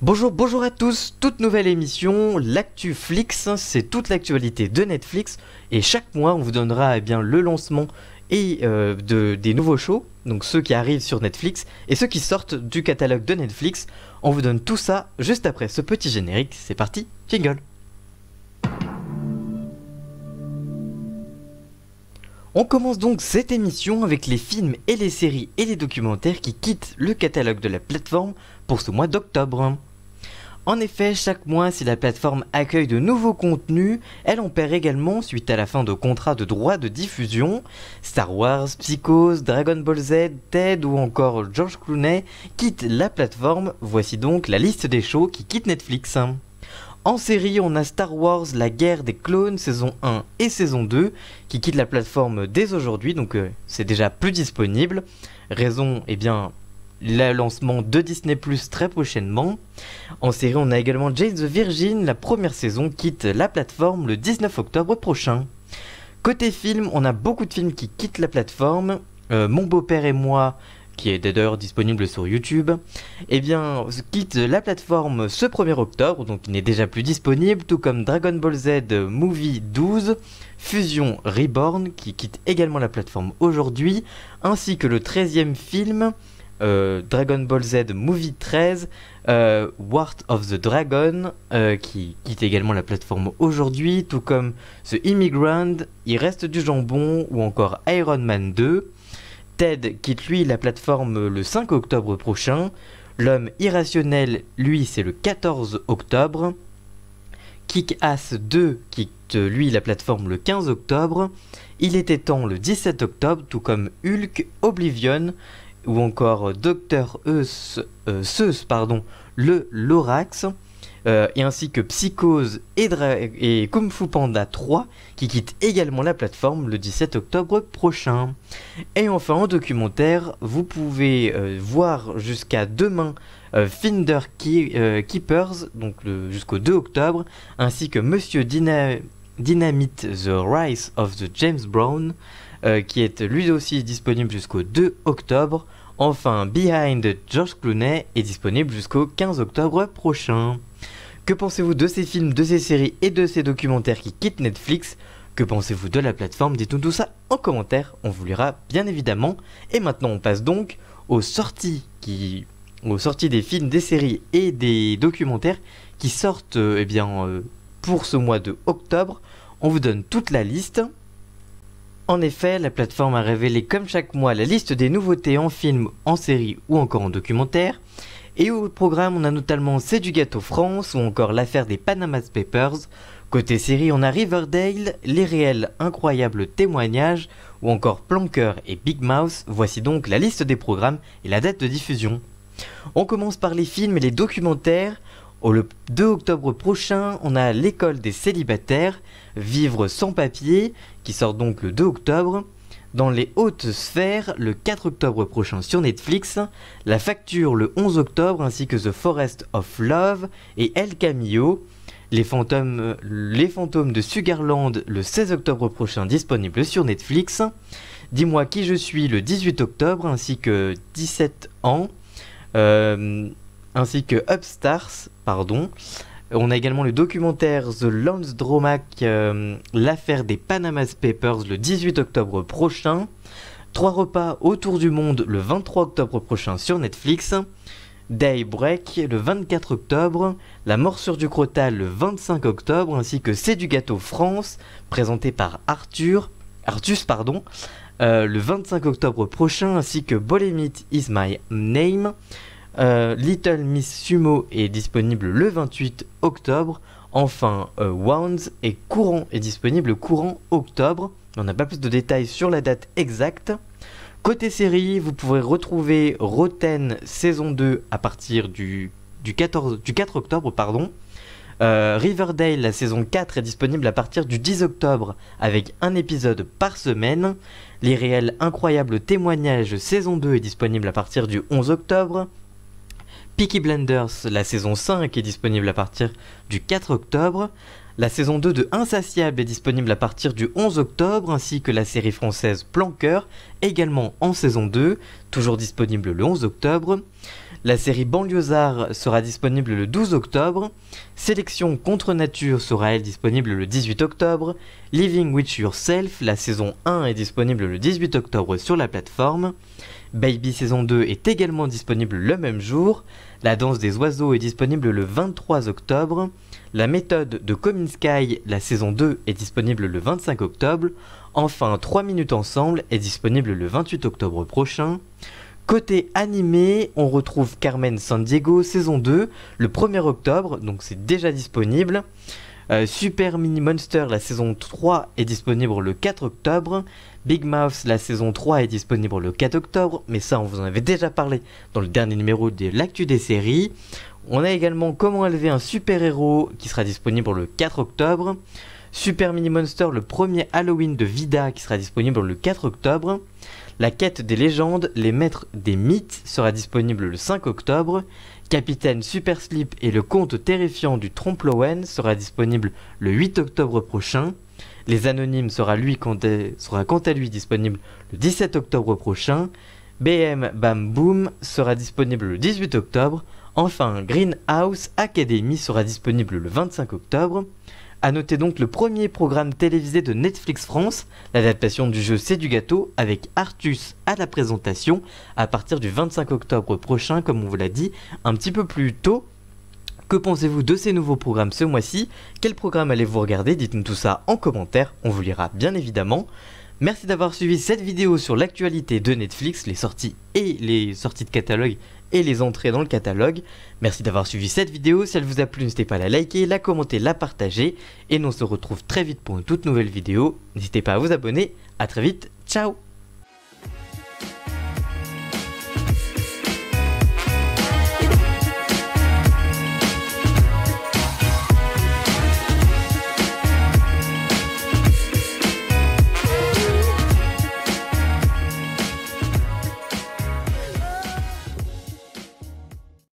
Bonjour, bonjour à tous, toute nouvelle émission, l'actu Flix, c'est toute l'actualité de Netflix et chaque mois on vous donnera eh bien, le lancement et euh, des nouveaux shows, donc ceux qui arrivent sur Netflix et ceux qui sortent du catalogue de Netflix. On vous donne tout ça juste après ce petit générique, c'est parti, jingle On commence donc cette émission avec les films et les séries et les documentaires qui quittent le catalogue de la plateforme pour ce mois d'octobre. En effet, chaque mois, si la plateforme accueille de nouveaux contenus, elle en perd également suite à la fin de contrats de droits de diffusion. Star Wars, Psychose, Dragon Ball Z, Ted ou encore George Clooney quittent la plateforme. Voici donc la liste des shows qui quittent Netflix. En série, on a Star Wars La guerre des clones saison 1 et saison 2 qui quittent la plateforme dès aujourd'hui, donc euh, c'est déjà plus disponible. Raison, eh bien, le lancement de Disney Plus très prochainement. En série, on a également Jade the Virgin, la première saison quitte la plateforme le 19 octobre prochain. Côté film, on a beaucoup de films qui quittent la plateforme. Euh, Mon beau-père et moi, qui est d'ailleurs disponible sur YouTube, eh bien, quitte la plateforme ce 1er octobre, donc il n'est déjà plus disponible, tout comme Dragon Ball Z Movie 12, Fusion Reborn, qui quitte également la plateforme aujourd'hui, ainsi que le 13e film euh, Dragon Ball Z Movie 13, euh, War of the Dragon, euh, qui quitte également la plateforme aujourd'hui, tout comme The Immigrant, Il reste du jambon ou encore Iron Man 2. Ted quitte lui la plateforme le 5 octobre prochain. L'homme irrationnel, lui, c'est le 14 octobre. Kick-Ass 2 quitte lui la plateforme le 15 octobre. Il était temps le 17 octobre, tout comme Hulk, Oblivion ou encore euh, Dr. Eus, euh, pardon, le Lorax, euh, et ainsi que Psychose et, Kung Fu Panda 3, qui quittent également la plateforme le 17 octobre prochain. Et enfin, en documentaire, vous pouvez voir jusqu'à demain Finder Keepers, donc jusqu'au 2 octobre, ainsi que Monsieur Dynamite The Rise of the James Brown, qui est lui aussi disponible jusqu'au 2 octobre. Enfin, Behind George Clooney est disponible jusqu'au 15 octobre prochain. Que pensez-vous de ces films, de ces séries et de ces documentaires qui quittent Netflix Que pensez-vous de la plateforme Dites-nous tout ça en commentaire, on vous lira bien évidemment. Et maintenant on passe donc aux sorties qui aux sorties des films, des séries et des documentaires qui sortent eh bien, euh, pour ce mois de octobre. On vous donne toute la liste. En effet, la plateforme a révélé comme chaque mois la liste des nouveautés en film, en série ou encore en documentaire. Et au programme, on a notamment C'est du gâteau France ou encore l'affaire des Panama Papers. Côté série, on a Riverdale, les réels incroyables témoignages ou encore Planker et Big Mouse. Voici donc la liste des programmes et la date de diffusion. On commence par les films et les documentaires le 2 octobre prochain, on a l'école des célibataires, Vivre sans papier, qui sort donc le 2 octobre. Dans les hautes sphères, le 4 octobre prochain sur Netflix, La Facture le 11 octobre, ainsi que The Forest of Love et El Camillo. Les fantômes, les fantômes de Sugarland le 16 octobre prochain disponible sur Netflix. Dis-moi qui je suis le 18 octobre ainsi que 17 ans. Euh, ainsi que Upstars, pardon. On a également le documentaire The Lance Dromac, euh, l'affaire des Panama Papers le 18 octobre prochain. Trois repas autour du monde le 23 octobre prochain sur Netflix. Daybreak le 24 octobre, La morsure du crotal le 25 octobre, ainsi que C'est du gâteau France, présenté par Arthur, Artus pardon, euh, le 25 octobre prochain, ainsi que Bolemit is my name euh, Little Miss Sumo est disponible le 28 octobre. Enfin, euh, Wounds est courant et disponible courant octobre. On n'a pas plus de détails sur la date exacte. Côté série, vous pourrez retrouver Roten saison 2 à partir du, 14, du 4 octobre. Pardon. Euh, Riverdale, la saison 4, est disponible à partir du 10 octobre avec un épisode par semaine. Les réels incroyables témoignages saison 2 est disponible à partir du 11 octobre. Peaky Blenders, la saison 5 est disponible à partir du 4 octobre. La saison 2 de Insatiable est disponible à partir du 11 octobre, ainsi que la série française Planqueur, également en saison 2, toujours disponible le 11 octobre. La série Banlieusard sera disponible le 12 octobre, Sélection contre nature sera elle disponible le 18 octobre, Living with Yourself, la saison 1 est disponible le 18 octobre sur la plateforme, Baby saison 2 est également disponible le même jour, La danse des oiseaux est disponible le 23 octobre, La méthode de Sky, la saison 2 est disponible le 25 octobre, enfin 3 minutes ensemble est disponible le 28 octobre prochain, Côté animé, on retrouve Carmen San Diego saison 2 le 1er octobre, donc c'est déjà disponible. Euh, Super Mini Monster, la saison 3 est disponible le 4 octobre. Big Mouth, la saison 3 est disponible le 4 octobre, mais ça on vous en avait déjà parlé dans le dernier numéro de l'actu des séries. On a également Comment élever un super-héros qui sera disponible le 4 octobre. Super Mini Monster, le premier Halloween de Vida qui sera disponible le 4 octobre. La quête des légendes, les maîtres des mythes sera disponible le 5 octobre. Capitaine Super et le conte terrifiant du Tromplowen sera disponible le 8 octobre prochain. Les Anonymes sera, lui, sera quant à lui disponible le 17 octobre prochain. BM Bam Boom sera disponible le 18 octobre. Enfin, Greenhouse Academy sera disponible le 25 octobre. À noter donc le premier programme télévisé de Netflix France, l'adaptation du jeu C'est du gâteau avec Artus à la présentation à partir du 25 octobre prochain, comme on vous l'a dit un petit peu plus tôt. Que pensez-vous de ces nouveaux programmes ce mois-ci Quel programme allez-vous regarder Dites-nous tout ça en commentaire, on vous lira bien évidemment. Merci d'avoir suivi cette vidéo sur l'actualité de Netflix, les sorties et les sorties de catalogue et les entrées dans le catalogue. Merci d'avoir suivi cette vidéo, si elle vous a plu n'hésitez pas à la liker, la commenter, la partager et on se retrouve très vite pour une toute nouvelle vidéo. N'hésitez pas à vous abonner, à très vite, ciao